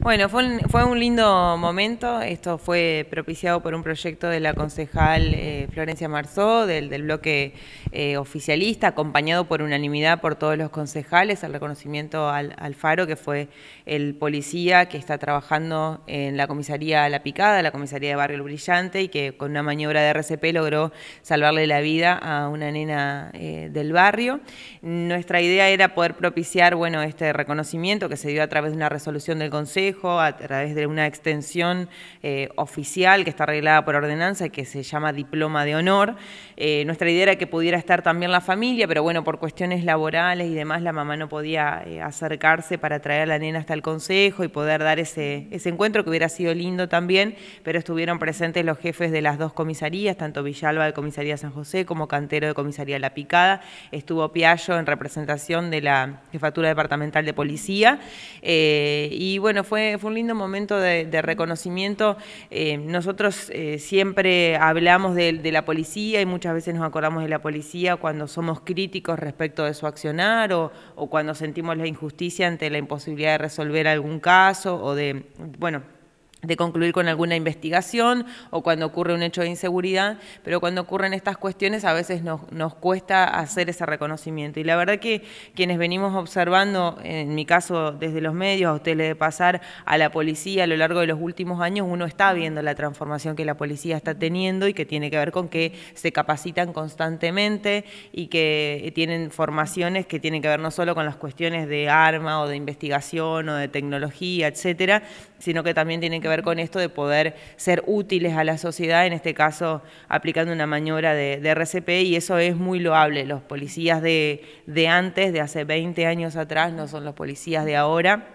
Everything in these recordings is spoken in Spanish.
Bueno, fue un, lindo momento. Esto fue propiciado por un proyecto de la concejal eh, Florencia Marzó, del, bloque eh, oficialista, acompañado por unanimidad por todos los concejales, al reconocimiento al, Faro, que fue el policía que está trabajando en la comisaría La Picada, la comisaría de Barrio El Brillante, y que con una maniobra de RCP logró salvarle la vida a una nena eh, del barrio. Nuestra idea era poder propiciar bueno, este reconocimiento que se dio a través de una resolución de el Consejo a través de una extensión eh, oficial que está arreglada por ordenanza y que se llama Diploma de Honor. Eh, nuestra idea era que pudiera estar también la familia, pero bueno, por cuestiones laborales y demás, la mamá no podía eh, acercarse para traer a la nena hasta el Consejo y poder dar ese, ese encuentro que hubiera sido lindo también, pero estuvieron presentes los jefes de las dos comisarías, tanto Villalba de Comisaría San José como Cantero de Comisaría La Picada. Estuvo Piallo en representación de la Jefatura Departamental de Policía. y y bueno, fue, fue un lindo momento de, reconocimiento. Eh, nosotros eh, siempre hablamos de, la policía y muchas veces nos acordamos de la policía cuando somos críticos respecto de su accionar o, o cuando sentimos la injusticia ante la imposibilidad de resolver algún caso o de, bueno, de concluir con alguna investigación o cuando ocurre un hecho de inseguridad, pero cuando ocurren estas cuestiones a veces nos, cuesta hacer ese reconocimiento. Y la verdad que quienes venimos observando, en mi caso desde los medios, a usted le de pasar a la policía a lo largo de los últimos años, uno está viendo la transformación que la policía está teniendo y que tiene que ver con que se capacitan constantemente y que tienen formaciones que tienen que ver no solo con las cuestiones de arma o de investigación o de tecnología, etcétera, sino que también tienen que ver con esto de poder ser útiles a la sociedad, en este caso aplicando una maniobra de, RCP, y eso es muy loable. Los policías de, de antes, de hace 20 años atrás, no son los policías de ahora.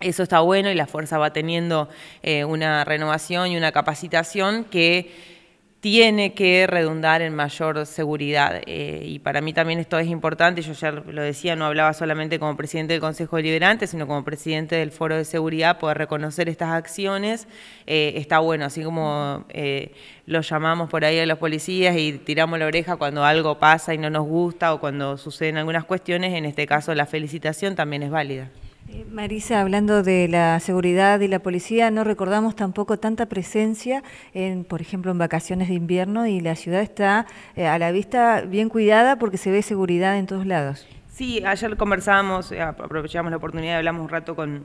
Eso está bueno y la fuerza va teniendo eh, una renovación y una capacitación que tiene que redundar en mayor seguridad. Eh, y para mí también esto es importante, yo ya lo decía, no hablaba solamente como presidente del Consejo Deliberante, sino como presidente del Foro de Seguridad, poder reconocer estas acciones eh, está bueno, así como eh, lo llamamos por ahí a los policías y tiramos la oreja cuando algo pasa y no nos gusta o cuando suceden algunas cuestiones, en este caso la felicitación también es válida. Eh, Marisa, hablando de la seguridad y la policía, no recordamos tampoco tanta presencia, en, por ejemplo, en vacaciones de invierno y la ciudad está eh, a la vista bien cuidada porque se ve seguridad en todos lados. Sí, ayer conversábamos, eh, aprovechamos la oportunidad, hablamos un rato con,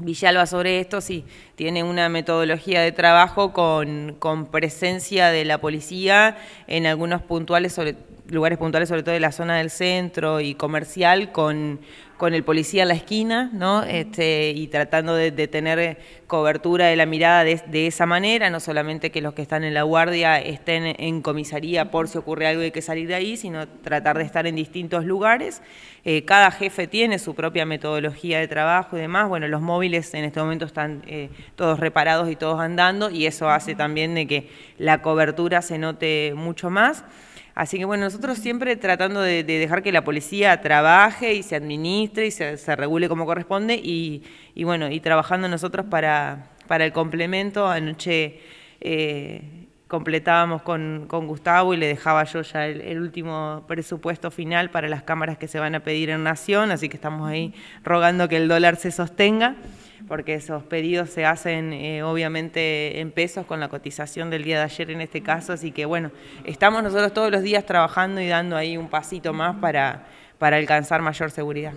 Villalba sobre esto, sí, tiene una metodología de trabajo con, con presencia de la policía en algunos puntuales, sobre, lugares puntuales, sobre todo de la zona del centro y comercial, con, el policía en la esquina, ¿no? Este, y tratando de, tener cobertura de la mirada de, esa manera, no solamente que los que están en la guardia estén en comisaría por si ocurre algo y hay que salir de ahí, sino tratar de estar en distintos lugares. Eh, cada jefe tiene su propia metodología de trabajo y demás. Bueno, los móviles en este momento están eh, todos reparados y todos andando, y eso hace también de que la cobertura se note mucho más. Así que bueno, nosotros siempre tratando de, dejar que la policía trabaje y se administre y se, regule como corresponde y, bueno, y trabajando nosotros para, para el complemento anoche. Eh, completábamos con, con, Gustavo y le dejaba yo ya el, último presupuesto final para las cámaras que se van a pedir en Nación, así que estamos ahí rogando que el dólar se sostenga, porque esos pedidos se hacen eh, obviamente en pesos con la cotización del día de ayer en este caso, así que bueno, estamos nosotros todos los días trabajando y dando ahí un pasito más para, para alcanzar mayor seguridad.